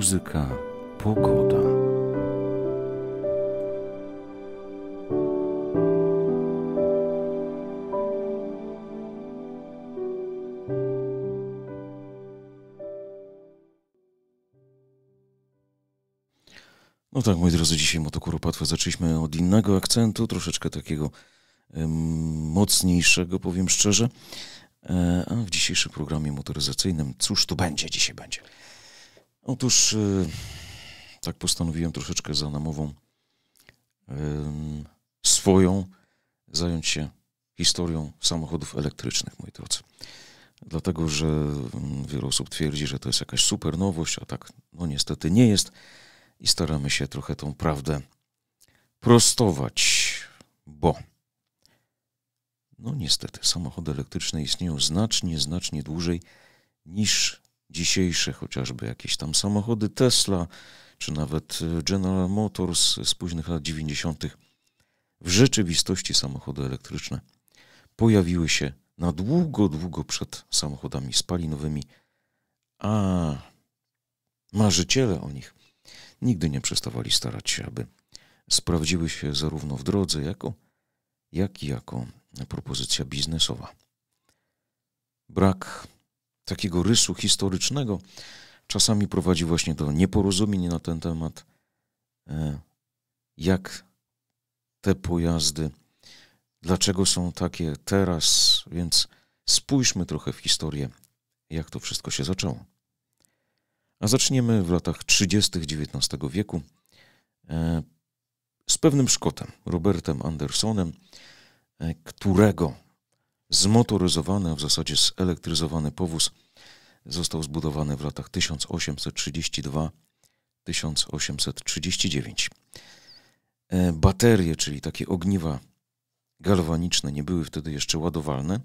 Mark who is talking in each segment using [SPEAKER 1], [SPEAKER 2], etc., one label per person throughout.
[SPEAKER 1] muzyka, pogoda. No tak, moi drodzy, dzisiaj motokuropatwę zaczęliśmy od innego akcentu, troszeczkę takiego mocniejszego, powiem szczerze. E, a w dzisiejszym programie motoryzacyjnym, cóż tu będzie, dzisiaj będzie? Otóż y, tak postanowiłem troszeczkę za namową swoją zająć się historią samochodów elektrycznych, moi drodzy. Dlatego, że wiele osób twierdzi, że to jest jakaś super nowość, a tak no niestety nie jest i staramy się trochę tą prawdę prostować, bo no niestety samochody elektryczne istnieją znacznie, znacznie dłużej niż dzisiejsze, chociażby jakieś tam samochody Tesla, czy nawet e, General Motors z późnych lat 90., w rzeczywistości samochody elektryczne pojawiły się na długo, długo przed samochodami spalinowymi, a marzyciele o nich nigdy nie przestawali starać się, aby sprawdziły się zarówno w drodze, jako, jak i jako propozycja biznesowa. Brak takiego rysu historycznego czasami prowadzi właśnie do nieporozumień na ten temat, e, jak te pojazdy, dlaczego są takie teraz, więc spójrzmy trochę w historię, jak to wszystko się zaczęło. A zaczniemy w latach 30. XIX wieku e, z pewnym Szkotem, Robertem Andersonem, e, którego Zmotoryzowany, a w zasadzie zelektryzowany powóz został zbudowany w latach 1832-1839. E, baterie, czyli takie ogniwa galwaniczne, nie były wtedy jeszcze ładowalne,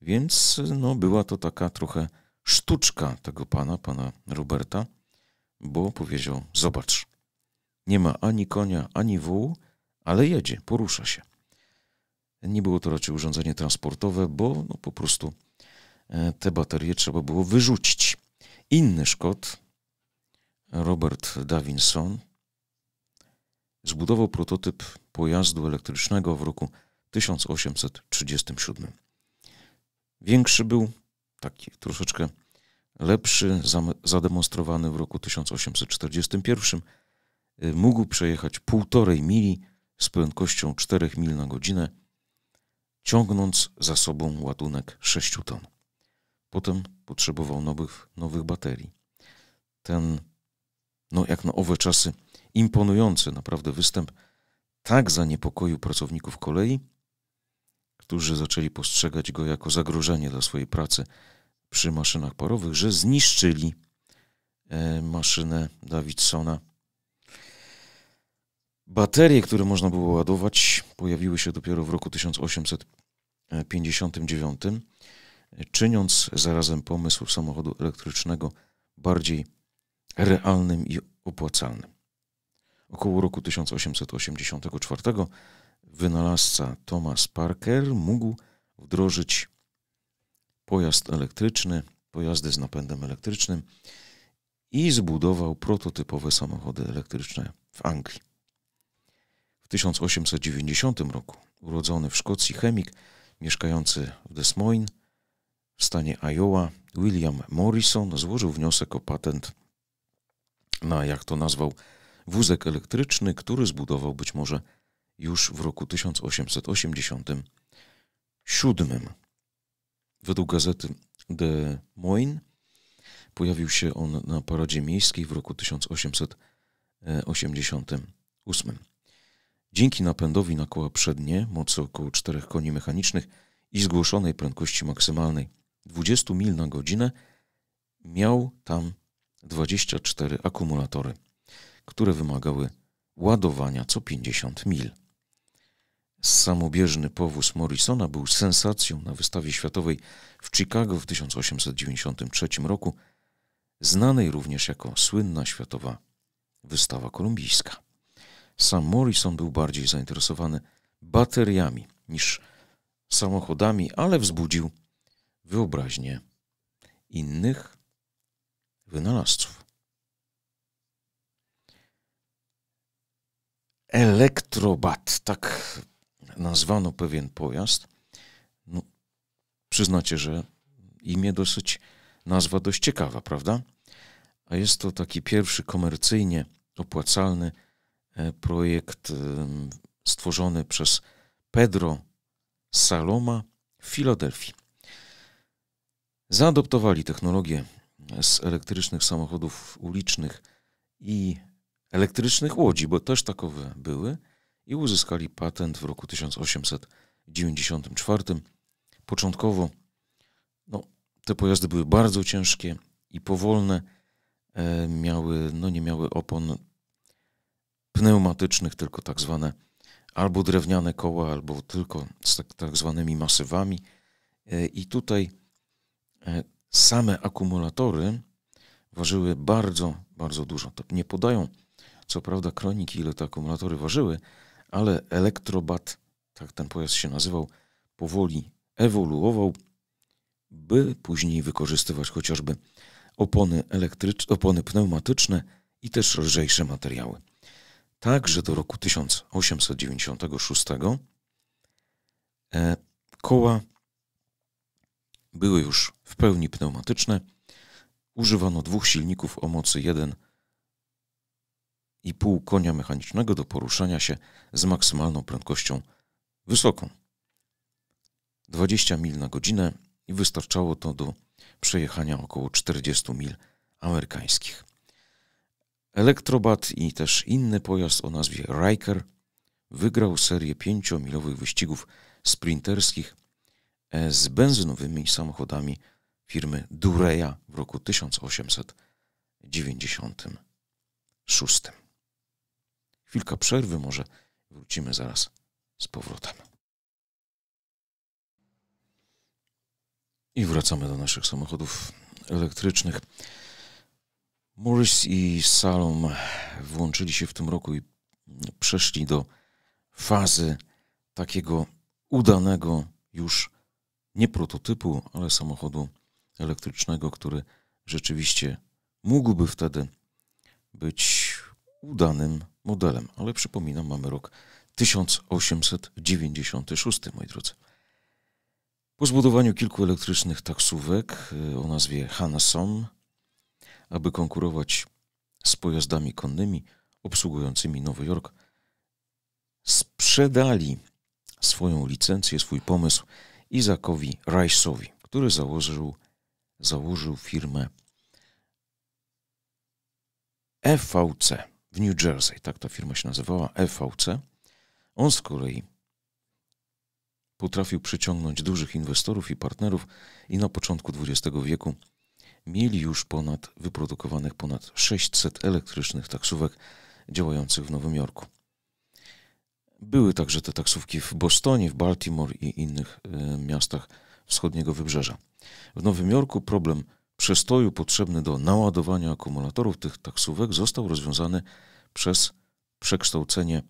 [SPEAKER 1] więc no, była to taka trochę sztuczka tego pana, pana Roberta, bo powiedział: Zobacz, nie ma ani konia, ani wół, ale jedzie, porusza się. Nie było to raczej urządzenie transportowe, bo no, po prostu e, te baterie trzeba było wyrzucić. Inny szkod, Robert Davinson, zbudował prototyp pojazdu elektrycznego w roku 1837. Większy był, taki troszeczkę lepszy, zademonstrowany w roku 1841. E, mógł przejechać półtorej mili z prędkością 4 mil na godzinę ciągnąc za sobą ładunek 6 ton. Potem potrzebował nowych, nowych baterii. Ten, no jak na owe czasy, imponujący naprawdę występ tak zaniepokoił pracowników kolei, którzy zaczęli postrzegać go jako zagrożenie dla swojej pracy przy maszynach parowych, że zniszczyli e, maszynę Davidsona Baterie, które można było ładować, pojawiły się dopiero w roku 1859, czyniąc zarazem pomysł samochodu elektrycznego bardziej realnym i opłacalnym. Około roku 1884 wynalazca Thomas Parker mógł wdrożyć pojazd elektryczny, pojazdy z napędem elektrycznym i zbudował prototypowe samochody elektryczne w Anglii. W 1890 roku urodzony w Szkocji chemik mieszkający w Des Moines w stanie Iowa William Morrison złożył wniosek o patent na, jak to nazwał, wózek elektryczny, który zbudował być może już w roku 1887. Według gazety Des Moines pojawił się on na paradzie miejskiej w roku 1888. Dzięki napędowi na koła przednie, mocy około 4 koni mechanicznych i zgłoszonej prędkości maksymalnej 20 mil na godzinę, miał tam 24 akumulatory, które wymagały ładowania co 50 mil. Samobieżny powóz Morrisona był sensacją na wystawie światowej w Chicago w 1893 roku, znanej również jako słynna światowa wystawa kolumbijska. Sam Morrison był bardziej zainteresowany bateriami niż samochodami, ale wzbudził wyobraźnię innych wynalazców. Elektrobat, tak nazwano pewien pojazd. No, przyznacie, że imię dosyć, nazwa dość ciekawa, prawda? A jest to taki pierwszy komercyjnie opłacalny E, projekt e, stworzony przez Pedro Saloma w Filadelfii. Zaadoptowali technologię e, z elektrycznych samochodów ulicznych i elektrycznych łodzi, bo też takowe były, i uzyskali patent w roku 1894. Początkowo no, te pojazdy były bardzo ciężkie i powolne, e, miały, no, nie miały opon pneumatycznych, tylko tak zwane albo drewniane koła, albo tylko z tak, tak zwanymi masywami. E, I tutaj e, same akumulatory ważyły bardzo, bardzo dużo. To nie podają co prawda kroniki, ile te akumulatory ważyły, ale elektrobat, tak ten pojazd się nazywał, powoli ewoluował, by później wykorzystywać chociażby opony, elektrycz- opony pneumatyczne i też lżejsze materiały tak, że do roku 1896 e, koła były już w pełni pneumatyczne. Używano dwóch silników o mocy 1,5 konia mechanicznego do poruszania się z maksymalną prędkością wysoką. 20 mil na godzinę i wystarczało to do przejechania około 40 mil amerykańskich. Elektrobat i też inny pojazd o nazwie Riker wygrał serię pięciomilowych wyścigów sprinterskich e, z benzynowymi samochodami firmy Dureya w roku 1896. Chwilka przerwy, może wrócimy zaraz z powrotem. I wracamy do naszych samochodów elektrycznych. Morris i Salom włączyli się w tym roku i przeszli do fazy takiego udanego już nie prototypu, ale samochodu elektrycznego, który rzeczywiście mógłby wtedy być udanym modelem. Ale przypominam, mamy rok 1896, moi drodzy. Po zbudowaniu kilku elektrycznych taksówek e, o nazwie Hanasom, aby konkurować z pojazdami konnymi obsługującymi Nowy Jork, sprzedali swoją licencję, swój pomysł Izakowi Rice'owi, który założył, założył firmę FVC w New Jersey. Tak ta firma się nazywała FVC. On z kolei potrafił przyciągnąć dużych inwestorów i partnerów i na początku XX wieku mieli już ponad wyprodukowanych ponad 600 elektrycznych taksówek działających w Nowym Jorku. Były także te taksówki w Bostonie, w Baltimore i innych e, miastach wschodniego wybrzeża. W Nowym Jorku problem przestoju potrzebny do naładowania akumulatorów tych taksówek został rozwiązany przez przekształcenie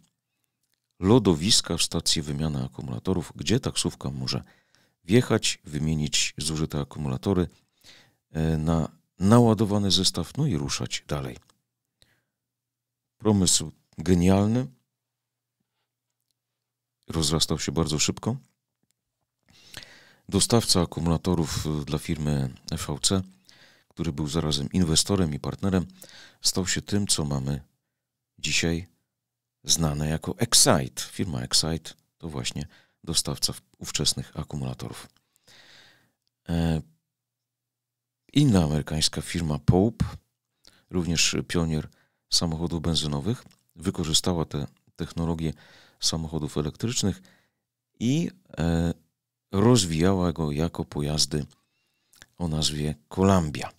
[SPEAKER 1] lodowiska w stację wymiany akumulatorów, gdzie taksówka może wjechać, wymienić zużyte akumulatory E, na naładowany zestaw, no i ruszać dalej. Promysł genialny. Rozrastał się bardzo szybko. Dostawca akumulatorów e, dla firmy FVC, który był zarazem inwestorem i partnerem, stał się tym, co mamy dzisiaj znane jako Excite. Firma Excite to właśnie dostawca ówczesnych akumulatorów. E, Inna amerykańska firma Pope, również pionier samochodów benzynowych, wykorzystała te technologie samochodów elektrycznych i e, rozwijała go jako pojazdy o nazwie Columbia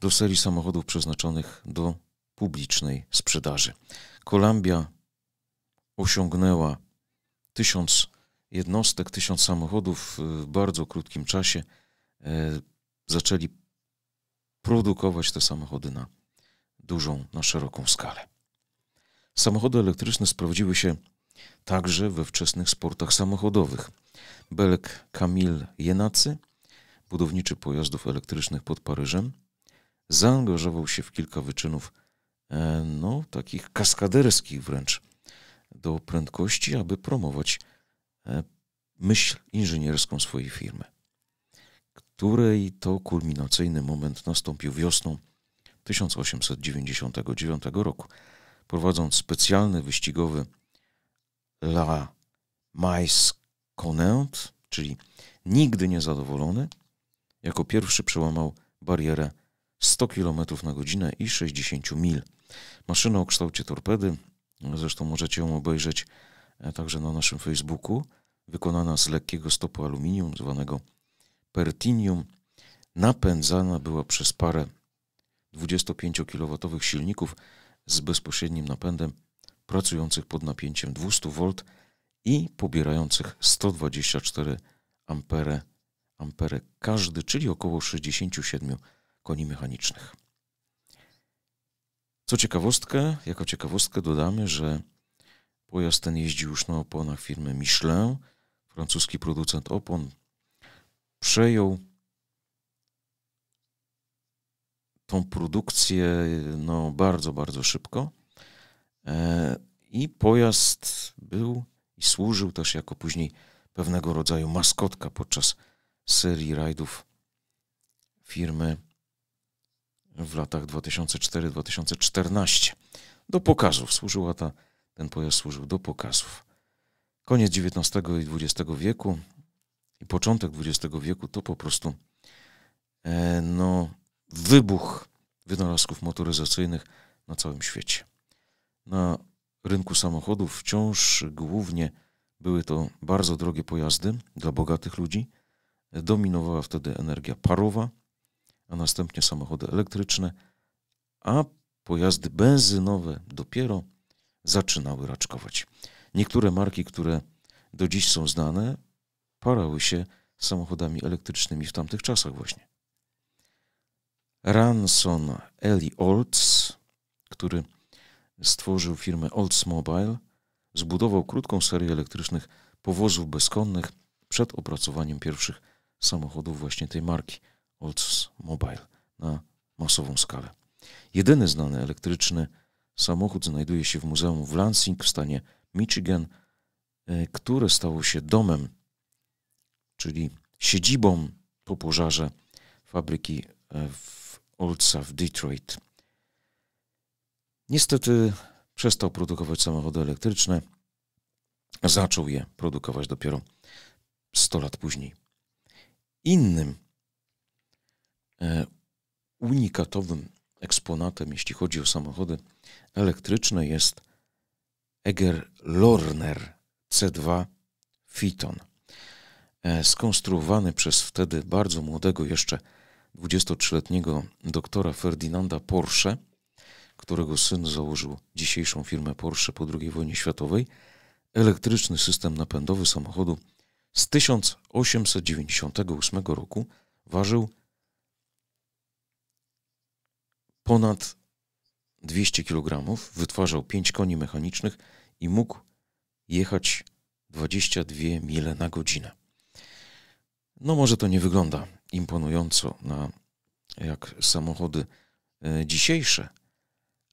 [SPEAKER 1] do serii samochodów przeznaczonych do publicznej sprzedaży. Columbia osiągnęła tysiąc jednostek, tysiąc samochodów w bardzo krótkim czasie. E, zaczęli produkować te samochody na dużą, na szeroką skalę. Samochody elektryczne sprawdziły się także we wczesnych sportach samochodowych. Belek Kamil Jenacy, budowniczy pojazdów elektrycznych pod Paryżem, zaangażował się w kilka wyczynów, e, no, takich kaskaderskich wręcz, do prędkości, aby promować e, myśl inżynierską swojej firmy której to kulminacyjny moment nastąpił wiosną 1899 roku. Prowadząc specjalny wyścigowy La Mais Conant, czyli nigdy niezadowolony, jako pierwszy przełamał barierę 100 km na godzinę i 60 mil. Maszyna o kształcie torpedy, zresztą możecie ją obejrzeć e, także na naszym Facebooku, wykonana z lekkiego stopu aluminium zwanego Pertinium napędzana była przez parę 25-kilowatowych silników z bezpośrednim napędem pracujących pod napięciem 200 V i pobierających 124 a ampere każdy, czyli około 67 koni mechanicznych. Co ciekawostkę, jako ciekawostkę dodamy, że pojazd ten jeździ już na oponach firmy Michelin, francuski producent opon przejął tą produkcję no, bardzo, bardzo szybko. E, I pojazd był i służył też jako później pewnego rodzaju maskotka podczas serii rajdów firmy w latach 2004-2014. Do pokazów służyła ta, ten pojazd służył do pokazów. Koniec XIX i XX wieku, i początek XX wieku to po prostu e, no, wybuch wynalazków motoryzacyjnych na całym świecie. Na rynku samochodów wciąż głównie były to bardzo drogie pojazdy dla bogatych ludzi. Dominowała wtedy energia parowa, a następnie samochody elektryczne, a pojazdy benzynowe dopiero zaczynały raczkować. Niektóre marki, które do dziś są znane, parały się samochodami elektrycznymi w tamtych czasach właśnie. Ranson Eli Olds, który stworzył firmę Oldsmobile, zbudował krótką serię elektrycznych powozów bezkonnych przed opracowaniem pierwszych samochodów właśnie tej marki Oldsmobile na masową skalę. Jedyny znany elektryczny samochód znajduje się w Muzeum w Lansing w stanie Michigan, e, które stało się domem czyli siedzibą po pożarze fabryki e, w Olca w Detroit. Niestety przestał produkować samochody elektryczne. Zaczął je produkować dopiero 100 lat później. Innym e, unikatowym eksponatem, jeśli chodzi o samochody elektryczne, jest Eger Lorner C2 Fiton. E, skonstruowany przez wtedy bardzo młodego jeszcze 23-letniego doktora Ferdinanda Porsche, którego syn założył dzisiejszą firmę Porsche po II wojnie światowej, elektryczny system napędowy samochodu z 1898 roku ważył ponad 200 kg, wytwarzał 5 koni mechanicznych i mógł jechać 22 mile na godzinę. No może to nie wygląda imponująco na jak samochody e, dzisiejsze,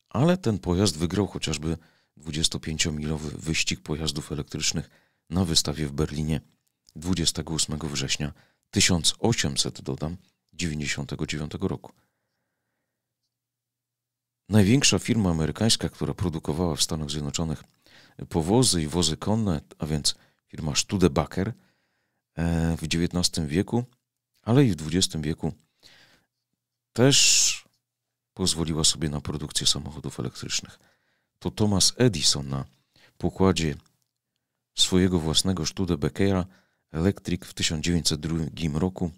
[SPEAKER 1] ale ten pojazd wygrał chociażby 25-milowy wyścig pojazdów elektrycznych na wystawie w Berlinie 28 września 1800, dodam, 99 roku. Największa firma amerykańska, która produkowała w Stanach Zjednoczonych powozy i wozy konne, a więc firma Studebaker – E, w XIX wieku, ale i w XX wieku też pozwoliła sobie na produkcję samochodów elektrycznych. To Thomas Edison na pokładzie swojego własnego Studebakera Electric w 1902 roku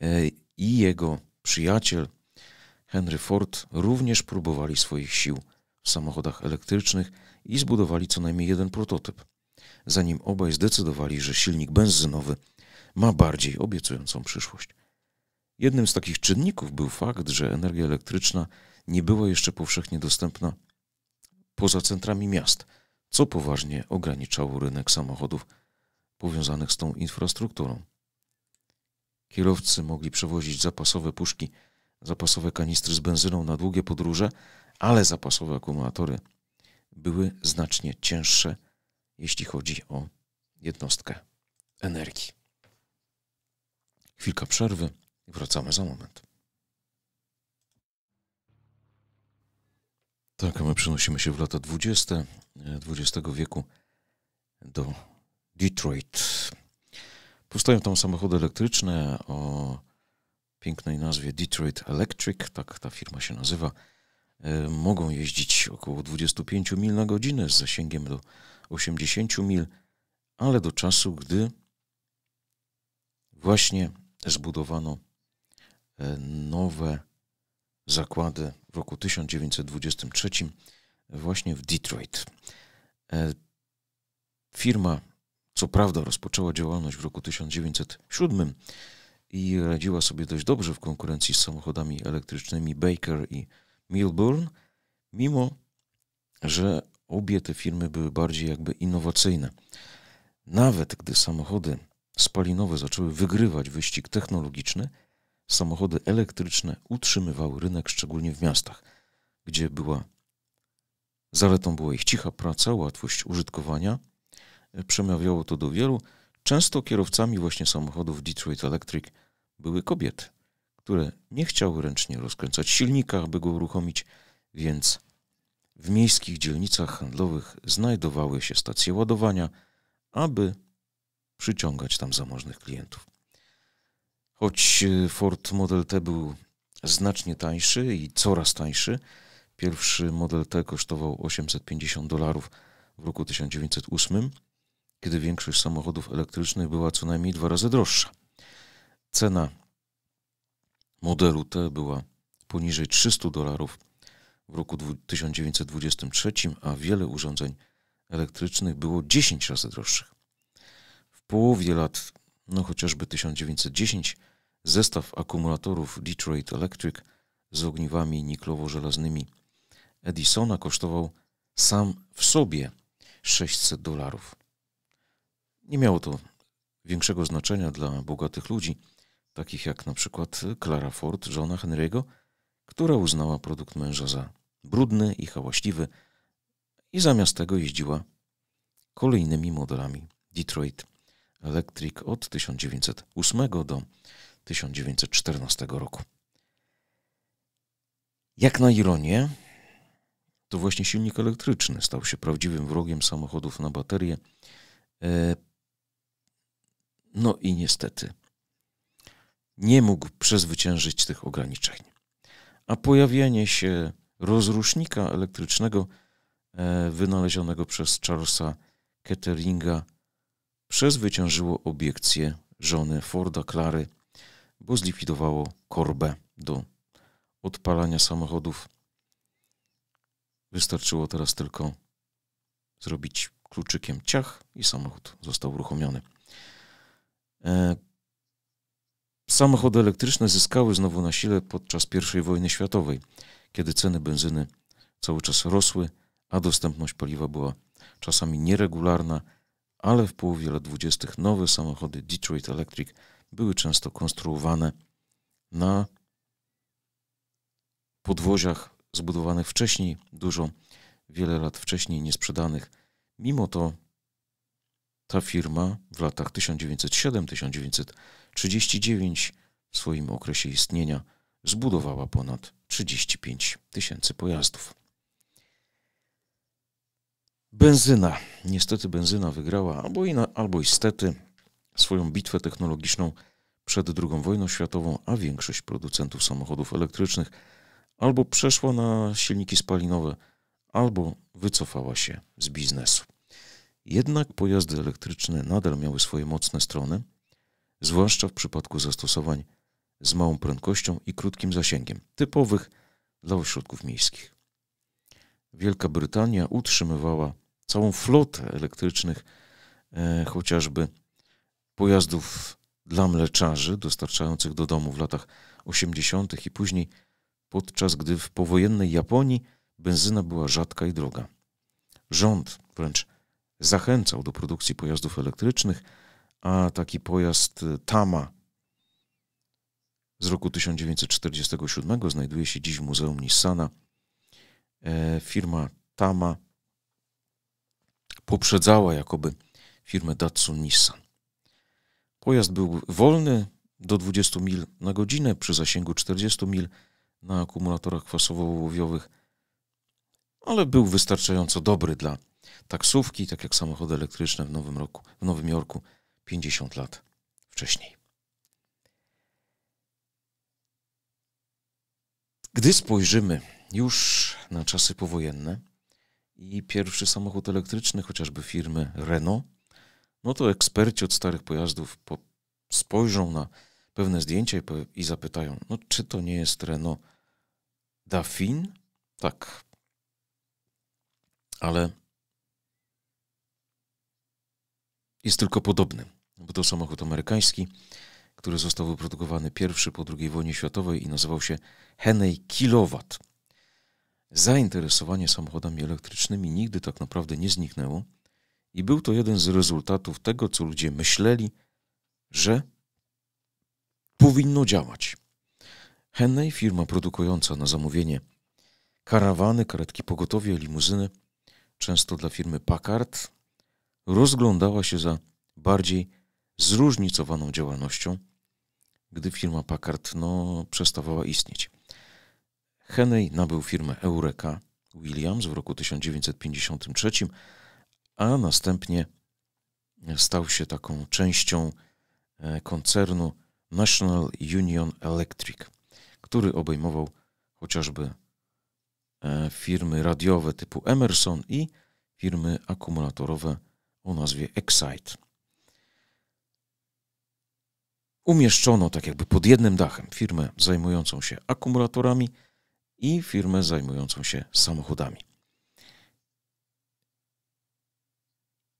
[SPEAKER 1] e, i jego przyjaciel Henry Ford również próbowali swoich sił w samochodach elektrycznych i zbudowali co najmniej jeden prototyp zanim obaj zdecydowali, że silnik benzynowy ma bardziej obiecującą przyszłość. Jednym z takich czynników był fakt, że energia elektryczna nie była jeszcze powszechnie dostępna poza centrami miast, co poważnie ograniczało rynek samochodów powiązanych z tą infrastrukturą. Kierowcy mogli przewozić zapasowe puszki, zapasowe kanistry z benzyną na długie podróże, ale zapasowe akumulatory były znacznie cięższe jeśli chodzi o jednostkę energii. Chwilka przerwy i wracamy za moment. Tak, my przenosimy się w lata 20. XX e, wieku do Detroit. Powstają tam samochody elektryczne o pięknej nazwie Detroit Electric, tak ta firma się nazywa. E, mogą jeździć około 25 mil na godzinę z zasięgiem do 80 mil, ale do czasu, gdy właśnie zbudowano e, nowe zakłady w roku 1923 właśnie w Detroit. E, firma co prawda rozpoczęła działalność w roku 1907 i radziła sobie dość dobrze w konkurencji z samochodami elektrycznymi Baker i Milburn, mimo że obie te firmy były bardziej jakby innowacyjne. Nawet gdy samochody spalinowe zaczęły wygrywać wyścig technologiczny, samochody elektryczne utrzymywały rynek, szczególnie w miastach, gdzie była zaletą była ich cicha praca, łatwość użytkowania. E, przemawiało to do wielu. Często kierowcami właśnie samochodów Detroit Electric były kobiety, które nie chciały ręcznie rozkręcać silnika, by go uruchomić, więc w miejskich dzielnicach handlowych znajdowały się stacje ładowania, aby przyciągać tam zamożnych klientów. Choć e, Ford Model T był znacznie tańszy i coraz tańszy, pierwszy Model T kosztował 850 dolarów w roku 1908, kiedy większość samochodów elektrycznych była co najmniej dwa razy droższa. Cena modelu T była poniżej 300 dolarów w roku 1923, a wiele urządzeń elektrycznych było 10 razy droższych. W połowie lat, no chociażby 1910, zestaw akumulatorów Detroit Electric z ogniwami niklowo-żelaznymi Edisona kosztował sam w sobie 600 dolarów. Nie miało to większego znaczenia dla bogatych ludzi, takich jak na przykład Clara Ford, żona Henry'ego, która uznała produkt męża za brudny i hałaśliwy, i zamiast tego jeździła kolejnymi modelami Detroit Electric od 1908 do 1914 roku. Jak na ironię, to właśnie silnik elektryczny stał się prawdziwym wrogiem samochodów na baterie. E, no i niestety nie mógł przezwyciężyć tych ograniczeń. A pojawienie się rozrusznika elektrycznego e, wynalezionego przez Charlesa Ketteringa przezwyciężyło obiekcję żony Forda Klary, bo zlikwidowało korbę do odpalania samochodów. Wystarczyło teraz tylko zrobić kluczykiem ciach i samochód został uruchomiony. E, samochody elektryczne zyskały znowu na sile podczas I wojny światowej kiedy ceny benzyny cały czas rosły, a dostępność paliwa była czasami nieregularna, ale w połowie lat 20. nowe samochody Detroit Electric były często konstruowane na podwoziach zbudowanych wcześniej, dużo, wiele lat wcześniej, niesprzedanych. Mimo to ta firma w latach 1907-1939 w swoim okresie istnienia zbudowała ponad 35 tysięcy pojazdów. Benzyna. Niestety benzyna wygrała albo, na, albo istety swoją bitwę technologiczną przed II wojną światową, a większość producentów samochodów elektrycznych albo przeszła na silniki spalinowe, albo wycofała się z biznesu. Jednak pojazdy elektryczne nadal miały swoje mocne strony, zwłaszcza w przypadku zastosowań z małą prędkością i krótkim zasięgiem, typowych dla ośrodków miejskich. Wielka Brytania utrzymywała całą flotę elektrycznych, e, chociażby pojazdów dla mleczarzy dostarczających do domu w latach 80. i później, podczas gdy w powojennej Japonii benzyna była rzadka i droga. Rząd wręcz zachęcał do produkcji pojazdów elektrycznych, a taki pojazd e, Tama z roku 1947 znajduje się dziś w Muzeum Nissana. E, firma Tama poprzedzała jakoby firmę Datsun Nissan. Pojazd był wolny do 20 mil na godzinę przy zasięgu 40 mil na akumulatorach kwasowo-ołowiowych, ale był wystarczająco dobry dla taksówki, tak jak samochody elektryczne w Nowym, roku, w Nowym Jorku 50 lat wcześniej. Gdy spojrzymy już na czasy powojenne i pierwszy samochód elektryczny chociażby firmy Renault, no to eksperci od starych pojazdów po spojrzą na pewne zdjęcia i, i zapytają, no czy to nie jest Renault Dafin? Tak. Ale jest tylko podobny, bo to samochód amerykański, który został wyprodukowany pierwszy po II wojnie światowej i nazywał się Hennej Kilowat. Zainteresowanie samochodami elektrycznymi nigdy tak naprawdę nie zniknęło i był to jeden z rezultatów tego, co ludzie myśleli, że powinno działać. Hennej, firma produkująca na zamówienie karawany, karetki pogotowie, limuzyny, często dla firmy Packard, rozglądała się za bardziej zróżnicowaną działalnością – gdy firma Packard no, przestawała istnieć. Henej nabył firmę Eureka Williams w roku 1953, a następnie stał się taką częścią e, koncernu National Union Electric, który obejmował chociażby e, firmy radiowe typu Emerson i firmy akumulatorowe o nazwie Excite umieszczono tak jakby pod jednym dachem firmę zajmującą się akumulatorami i firmę zajmującą się samochodami.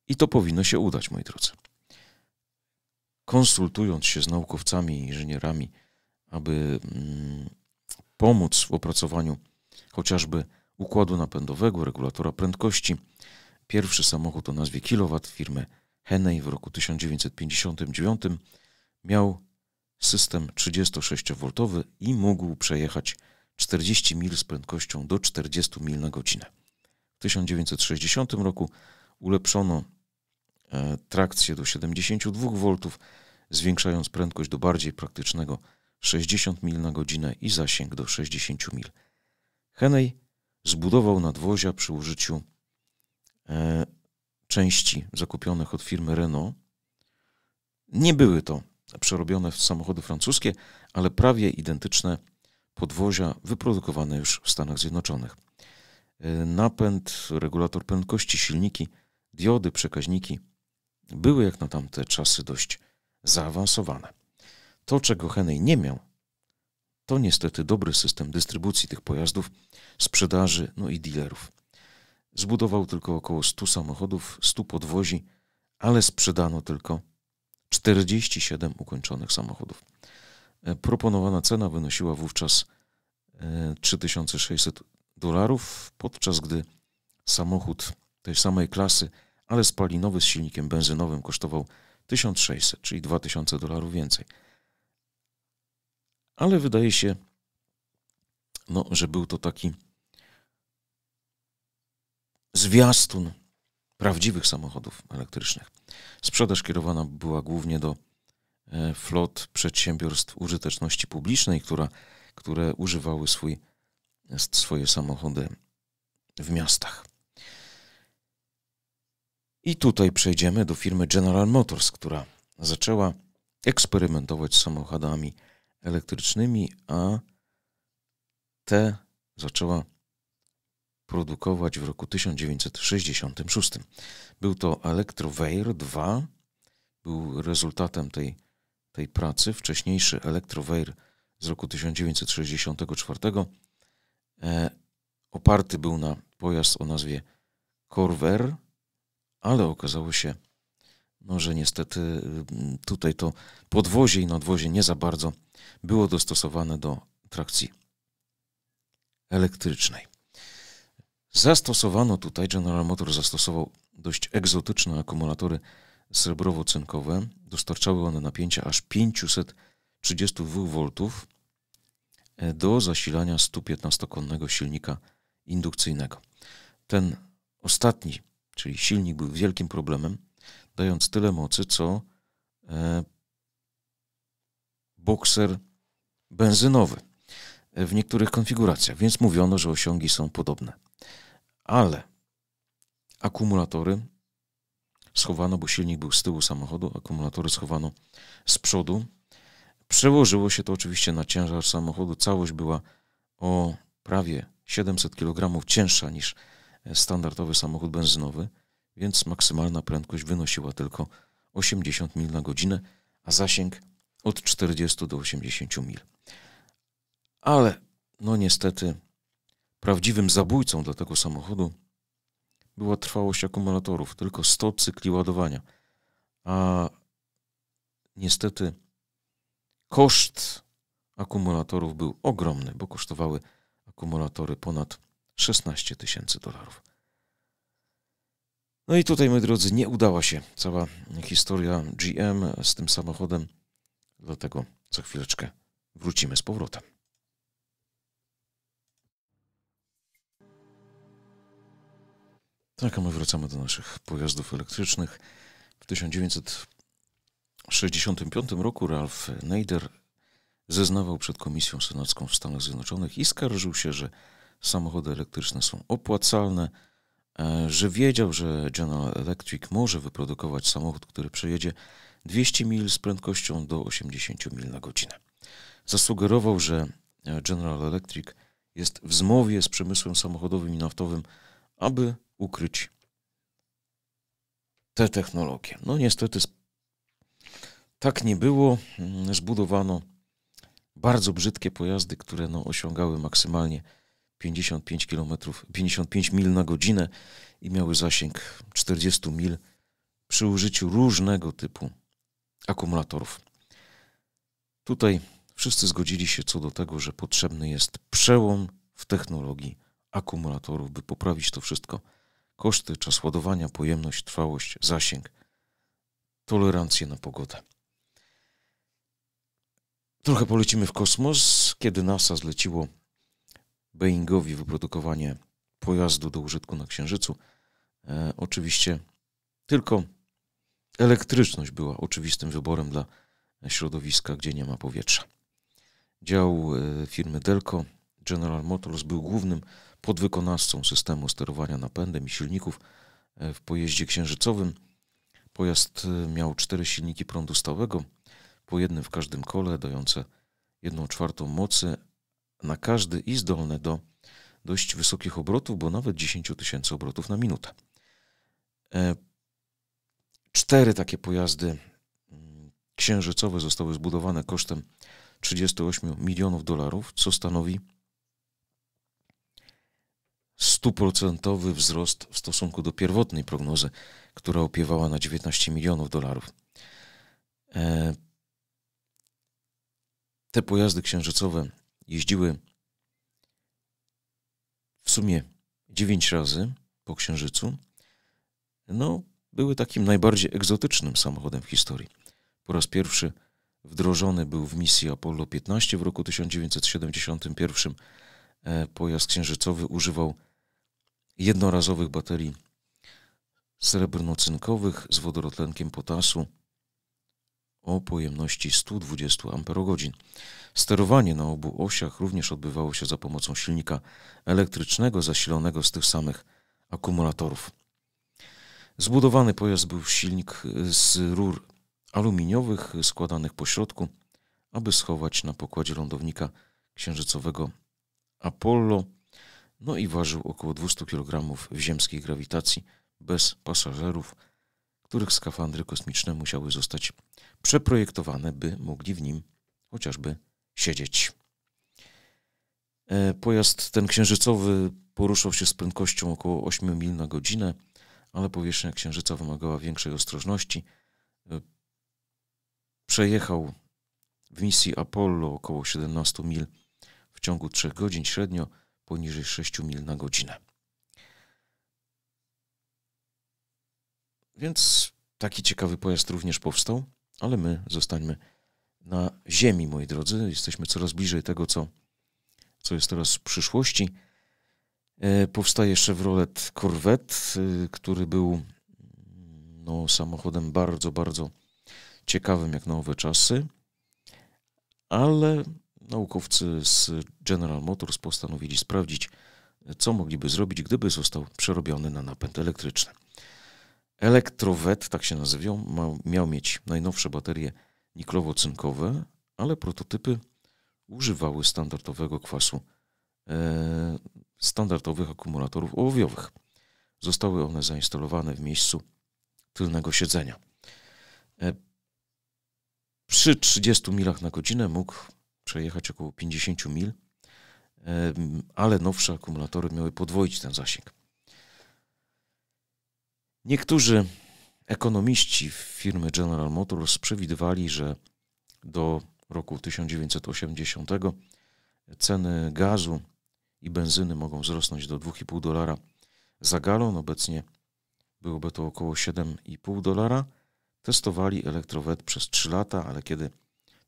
[SPEAKER 1] I to powinno się udać, moi drodzy. Konsultując się z naukowcami i inżynierami, aby mm, pomóc w opracowaniu chociażby układu napędowego, regulatora prędkości, pierwszy samochód o nazwie Kilowatt firmy Hennej w roku 1959 miał system 36V i mógł przejechać 40 mil z prędkością do 40 mil na godzinę. W 1960 roku ulepszono e, trakcję do 72V, zwiększając prędkość do bardziej praktycznego 60 mil na godzinę i zasięg do 60 mil. Heney zbudował nadwozia przy użyciu e, części zakupionych od firmy Renault. Nie były to przerobione w samochody francuskie, ale prawie identyczne podwozia wyprodukowane już w Stanach Zjednoczonych. E, napęd, regulator prędkości, silniki, diody, przekaźniki były jak na tamte czasy dość zaawansowane. To, czego Henry nie miał, to niestety dobry system dystrybucji tych pojazdów, sprzedaży, no i dealerów. Zbudował tylko około 100 samochodów, 100 podwozi, ale sprzedano tylko 47 ukończonych samochodów. E, proponowana cena wynosiła wówczas 3600 e, dolarów, podczas gdy samochód tej samej klasy, ale spalinowy z silnikiem benzynowym kosztował 1600, czyli 2000 dolarów więcej. Ale wydaje się, no, że był to taki zwiastun prawdziwych samochodów elektrycznych. Sprzedaż kierowana była głównie do e, flot przedsiębiorstw użyteczności publicznej, która, które używały swój, swoje samochody w miastach. I tutaj przejdziemy do firmy General Motors, która zaczęła eksperymentować z samochodami elektrycznymi, a te zaczęła produkować w roku 1966. Był to Electroweir 2, był rezultatem tej, tej pracy, wcześniejszy Electroweir z roku 1964, e, oparty był na pojazd o nazwie Corver ale okazało się, no, że niestety y, tutaj to podwozie i nadwozie nie za bardzo było dostosowane do trakcji elektrycznej. Zastosowano tutaj, General Motors zastosował dość egzotyczne akumulatory srebrowo-cynkowe. Dostarczały one napięcia aż 532 V e, do zasilania 115-konnego silnika indukcyjnego. Ten ostatni, czyli silnik, był wielkim problemem, dając tyle mocy, co e, bokser benzynowy e, w niektórych konfiguracjach, więc mówiono, że osiągi są podobne. Ale akumulatory schowano, bo silnik był z tyłu samochodu, akumulatory schowano z przodu. Przełożyło się to oczywiście na ciężar samochodu. Całość była o prawie 700 kg cięższa niż e, standardowy samochód benzynowy, więc maksymalna prędkość wynosiła tylko 80 mil na godzinę, a zasięg od 40 do 80 mil. Ale no niestety Prawdziwym zabójcą dla tego samochodu była trwałość akumulatorów, tylko 100 cykli ładowania. A niestety koszt akumulatorów był ogromny, bo kosztowały akumulatory ponad 16 tysięcy dolarów. No i tutaj, moi drodzy, nie udała się cała historia GM z tym samochodem, dlatego za chwileczkę wrócimy z powrotem. Tak, a my wracamy do naszych pojazdów elektrycznych. W 1965 roku Ralph Nader zeznawał przed Komisją Senacką w Stanach Zjednoczonych i skarżył się, że samochody elektryczne są opłacalne, e, że wiedział, że General Electric może wyprodukować samochód, który przejedzie 200 mil z prędkością do 80 mil na godzinę. Zasugerował, że General Electric jest w zmowie z przemysłem samochodowym i naftowym, aby ukryć te technologie. No niestety tak nie było. Mm, zbudowano bardzo brzydkie pojazdy, które no, osiągały maksymalnie 55 km, 55 mil na godzinę i miały zasięg 40 mil przy użyciu różnego typu akumulatorów. Tutaj wszyscy zgodzili się co do tego, że potrzebny jest przełom w technologii akumulatorów, by poprawić to wszystko. Koszty, czas ładowania, pojemność, trwałość, zasięg, tolerancję na pogodę. Trochę polecimy w kosmos, kiedy NASA zleciło Boeingowi wyprodukowanie pojazdu do użytku na Księżycu. E, oczywiście tylko elektryczność była oczywistym wyborem dla środowiska, gdzie nie ma powietrza. Dział e, firmy Delco General Motors był głównym podwykonawcą systemu sterowania napędem i silników e, w pojeździe księżycowym. Pojazd e, miał cztery silniki prądu stałego, po jednym w każdym kole, dające jedną czwartą mocy na każdy i zdolne do dość wysokich obrotów, bo nawet 10 tysięcy obrotów na minutę. E, cztery takie pojazdy mm, księżycowe zostały zbudowane kosztem 38 milionów dolarów, co stanowi stuprocentowy wzrost w stosunku do pierwotnej prognozy, która opiewała na 19 milionów dolarów. E, te pojazdy księżycowe jeździły w sumie 9 razy po księżycu. No, były takim najbardziej egzotycznym samochodem w historii. Po raz pierwszy wdrożony był w misji Apollo 15 w roku 1971. E, pojazd księżycowy używał jednorazowych baterii srebrno-cynkowych z wodorotlenkiem potasu o pojemności 120 amperogodzin. Sterowanie na obu osiach również odbywało się za pomocą silnika elektrycznego zasilonego z tych samych akumulatorów. Zbudowany pojazd był silnik z rur aluminiowych składanych po środku, aby schować na pokładzie lądownika księżycowego Apollo no i ważył około 200 kg w ziemskiej grawitacji bez pasażerów, których skafandry kosmiczne musiały zostać przeprojektowane, by mogli w nim chociażby siedzieć. E, pojazd ten księżycowy poruszał się z prędkością około 8 mil na godzinę, ale powierzchnia księżyca wymagała większej ostrożności. E, przejechał w misji Apollo około 17 mil w ciągu 3 godzin średnio poniżej 6 mil na godzinę. Więc taki ciekawy pojazd również powstał, ale my zostańmy na ziemi, moi drodzy. Jesteśmy coraz bliżej tego, co, co jest teraz w przyszłości. E, powstaje Chevrolet Corvette, e, który był no, samochodem bardzo, bardzo ciekawym jak na owe czasy, ale Naukowcy z General Motors postanowili sprawdzić, co mogliby zrobić, gdyby został przerobiony na napęd elektryczny. Elektrowet, tak się nazywają, miał mieć najnowsze baterie niklowo-cynkowe, ale prototypy używały standardowego kwasu, e, standardowych akumulatorów ołowiowych. Zostały one zainstalowane w miejscu tylnego siedzenia. E, przy 30 milach na godzinę mógł przejechać około 50 mil, ale nowsze akumulatory miały podwoić ten zasięg. Niektórzy ekonomiści firmy General Motors przewidywali, że do roku 1980 ceny gazu i benzyny mogą wzrosnąć do 2,5 dolara za galon. Obecnie byłoby to około 7,5 dolara. Testowali elektrowet przez 3 lata, ale kiedy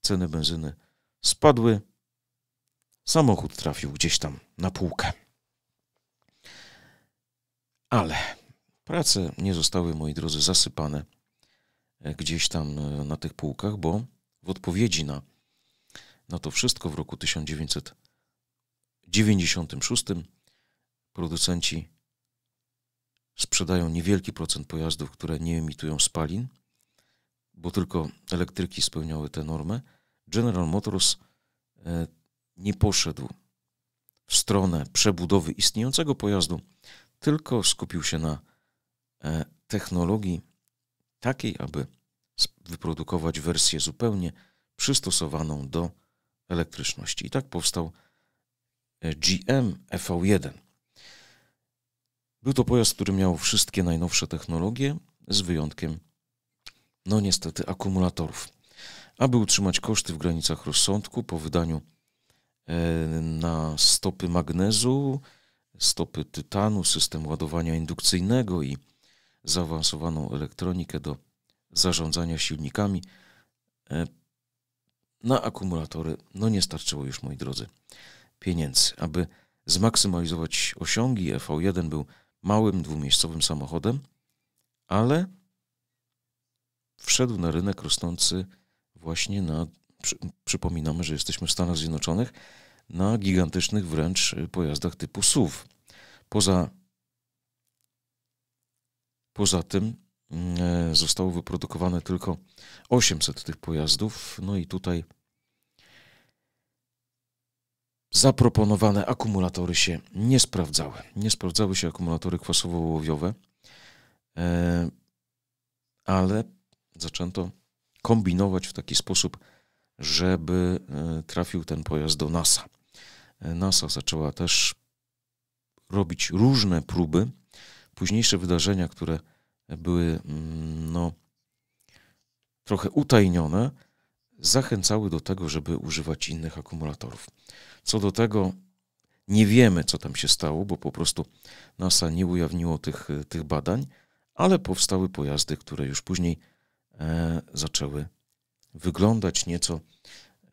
[SPEAKER 1] ceny benzyny spadły. Samochód trafił gdzieś tam na półkę. Ale prace nie zostały, moi drodzy, zasypane e, gdzieś tam e, na tych półkach, bo w odpowiedzi na, na to wszystko w roku 1996 producenci sprzedają niewielki procent pojazdów, które nie emitują spalin, bo tylko elektryki spełniały tę normę General Motors e, nie poszedł w stronę przebudowy istniejącego pojazdu, tylko skupił się na e, technologii takiej, aby wyprodukować wersję zupełnie przystosowaną do elektryczności. I tak powstał e, GM EV1. Był to pojazd, który miał wszystkie najnowsze technologie, z wyjątkiem, no niestety, akumulatorów. Aby utrzymać koszty w granicach rozsądku, po wydaniu e, na stopy magnezu, stopy tytanu, system ładowania indukcyjnego i zaawansowaną elektronikę do zarządzania silnikami, e, na akumulatory no nie starczyło już, moi drodzy, pieniędzy. Aby zmaksymalizować osiągi, EV1 był małym dwumiejscowym samochodem, ale wszedł na rynek rosnący właśnie na, przy, przypominamy, że jesteśmy w Stanach Zjednoczonych, na gigantycznych wręcz y, pojazdach typu SUV. Poza, poza tym mm, e, zostało wyprodukowane tylko 800 tych pojazdów, no i tutaj zaproponowane akumulatory się nie sprawdzały. Nie sprawdzały się akumulatory kwasowo-ołowiowe, e, ale zaczęto kombinować w taki sposób, żeby e, trafił ten pojazd do NASA. E, NASA zaczęła też robić różne próby. Późniejsze wydarzenia, które były mm, no, trochę utajnione, zachęcały do tego, żeby używać innych akumulatorów. Co do tego, nie wiemy, co tam się stało, bo po prostu NASA nie ujawniło tych, e, tych badań, ale powstały pojazdy, które już później E, zaczęły wyglądać nieco,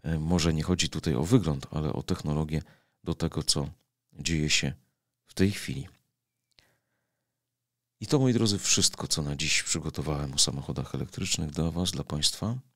[SPEAKER 1] e, może nie chodzi tutaj o wygląd, ale o technologię do tego, co dzieje się w tej chwili. I to, moi drodzy, wszystko, co na dziś przygotowałem o samochodach elektrycznych dla Was, dla Państwa.